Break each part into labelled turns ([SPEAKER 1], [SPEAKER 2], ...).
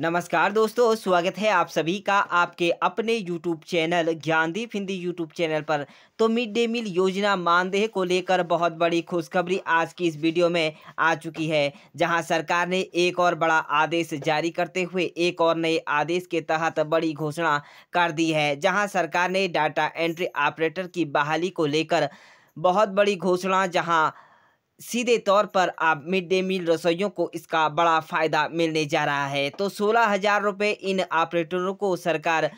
[SPEAKER 1] नमस्कार दोस्तों स्वागत है आप सभी का आपके अपने YouTube channel Gyandeep Hindi YouTube channel पर तो मिड डे मील योजना मानदेय को लेकर बहुत बड़ी खुशखबरी आज की इस वीडियो में आ चुकी है जहां सरकार ने एक और बड़ा आदेश जारी करते हुए एक और नए आदेश के तहत बड़ी घोषणा कर दी है जहां सरकार ने डाटा एंट्री ऑपरेटर की बहाली को लेकर बहुत बड़ी घोषणा जहाँ सीधे तौर पर अब मिड डे मील रसोइयों को इसका बड़ा फायदा मिलने जा रहा है तो सोलह हजार रुपये इन ऑपरेटरों को सरकार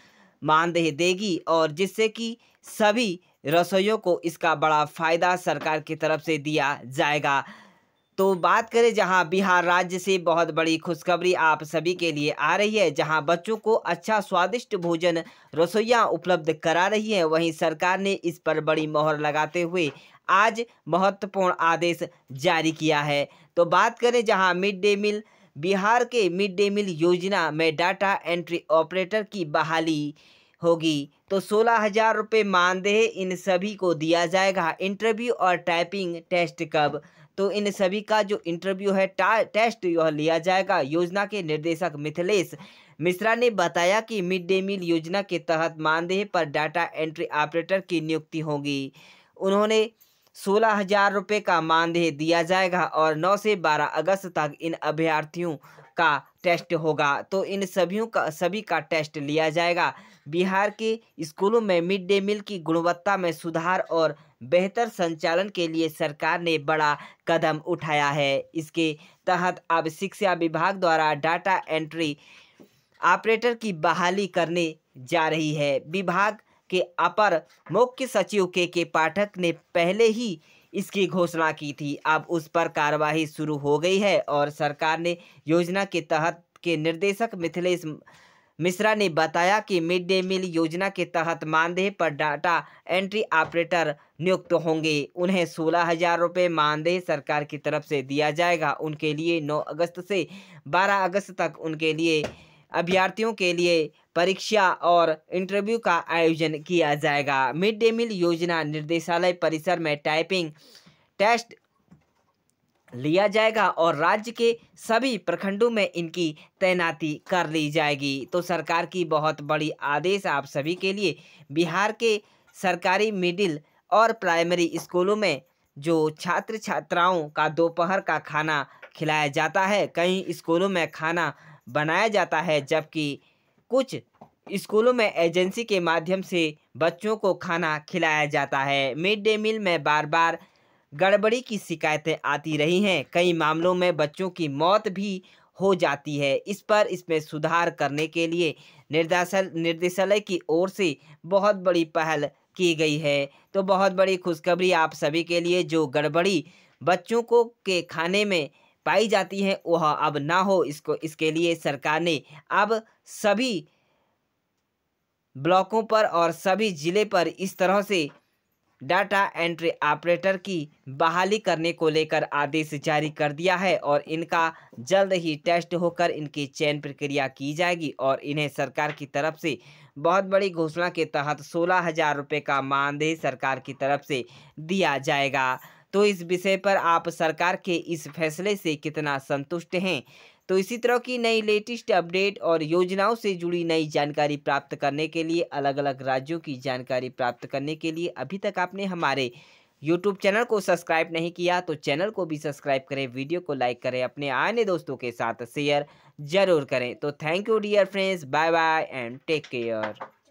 [SPEAKER 1] मानदेय देगी और जिससे कि सभी रसोइयों को इसका बड़ा फायदा सरकार की तरफ से दिया जाएगा तो बात करें जहां बिहार राज्य से बहुत बड़ी खुशखबरी आप सभी के लिए आ रही है जहां बच्चों को अच्छा स्वादिष्ट भोजन रसोइया उपलब्ध करा रही है वहीं सरकार ने इस पर बड़ी मोहर लगाते हुए आज महत्वपूर्ण आदेश जारी किया है तो बात करें जहां मिड डे मील बिहार के मिड डे मील योजना में डाटा एंट्री ऑपरेटर की बहाली होगी तो सोलह हज़ार रुपये मानदेय इन सभी को दिया जाएगा इंटरव्यू और टाइपिंग टेस्ट कब तो इन सभी का जो इंटरव्यू है टेस्ट यह लिया जाएगा योजना के निर्देशक मिथिलेश मिश्रा ने बताया कि मिड डे मील योजना के तहत मानदेय पर डाटा एंट्री ऑपरेटर की नियुक्ति होगी उन्होंने सोलह हजार रुपये का मानदेय दिया जाएगा और 9 से 12 अगस्त तक इन अभ्यर्थियों का टेस्ट होगा तो इन सभी का सभी का टेस्ट लिया जाएगा बिहार के स्कूलों में मिड डे मील की गुणवत्ता में सुधार और बेहतर संचालन के लिए सरकार ने बड़ा कदम उठाया है इसके तहत अब शिक्षा विभाग द्वारा डाटा एंट्री ऑपरेटर की बहाली करने जा रही है विभाग के अपर मुख्य सचिव के के पाठक ने पहले ही इसकी घोषणा की थी अब उस पर कार्रवाई शुरू हो गई है और सरकार ने योजना के तहत के निर्देशक मिथिलेश मिश्रा ने बताया कि मिड डे मील योजना के तहत मानदेय पर डाटा एंट्री ऑपरेटर नियुक्त होंगे उन्हें सोलह हजार रुपये मानदेय सरकार की तरफ से दिया जाएगा उनके लिए 9 अगस्त से 12 अगस्त तक उनके लिए अभ्यर्थियों के लिए परीक्षा और इंटरव्यू का आयोजन किया जाएगा मिड डे मील योजना निर्देशालय परिसर में टाइपिंग टेस्ट लिया जाएगा और राज्य के सभी प्रखंडों में इनकी तैनाती कर ली जाएगी तो सरकार की बहुत बड़ी आदेश आप सभी के लिए बिहार के सरकारी मिडिल और प्राइमरी स्कूलों में जो छात्र छात्राओं का दोपहर का खाना खिलाया जाता है कई स्कूलों में खाना बनाया जाता है जबकि कुछ स्कूलों में एजेंसी के माध्यम से बच्चों को खाना खिलाया जाता है मिड डे मील में बार बार गड़बड़ी की शिकायतें आती रही हैं कई मामलों में बच्चों की मौत भी हो जाती है इस पर इसमें सुधार करने के लिए निर्देशल निर्देशालय की ओर से बहुत बड़ी पहल की गई है तो बहुत बड़ी खुशखबरी आप सभी के लिए जो गड़बड़ी बच्चों को के खाने में पाई जाती हैं वह अब ना हो इसको इसके लिए सरकार ने अब सभी ब्लॉकों पर और सभी ज़िले पर इस तरह से डाटा एंट्री ऑपरेटर की बहाली करने को लेकर आदेश जारी कर दिया है और इनका जल्द ही टेस्ट होकर इनकी चयन प्रक्रिया की जाएगी और इन्हें सरकार की तरफ से बहुत बड़ी घोषणा के तहत सोलह हजार रुपये का मानदेय सरकार की तरफ से दिया जाएगा तो इस विषय पर आप सरकार के इस फैसले से कितना संतुष्ट हैं तो इसी तरह की नई लेटेस्ट अपडेट और योजनाओं से जुड़ी नई जानकारी प्राप्त करने के लिए अलग अलग राज्यों की जानकारी प्राप्त करने के लिए अभी तक आपने हमारे यूट्यूब चैनल को सब्सक्राइब नहीं किया तो चैनल को भी सब्सक्राइब करें वीडियो को लाइक करें अपने आने दोस्तों के साथ शेयर जरूर करें तो thank you dear friends bye bye and take care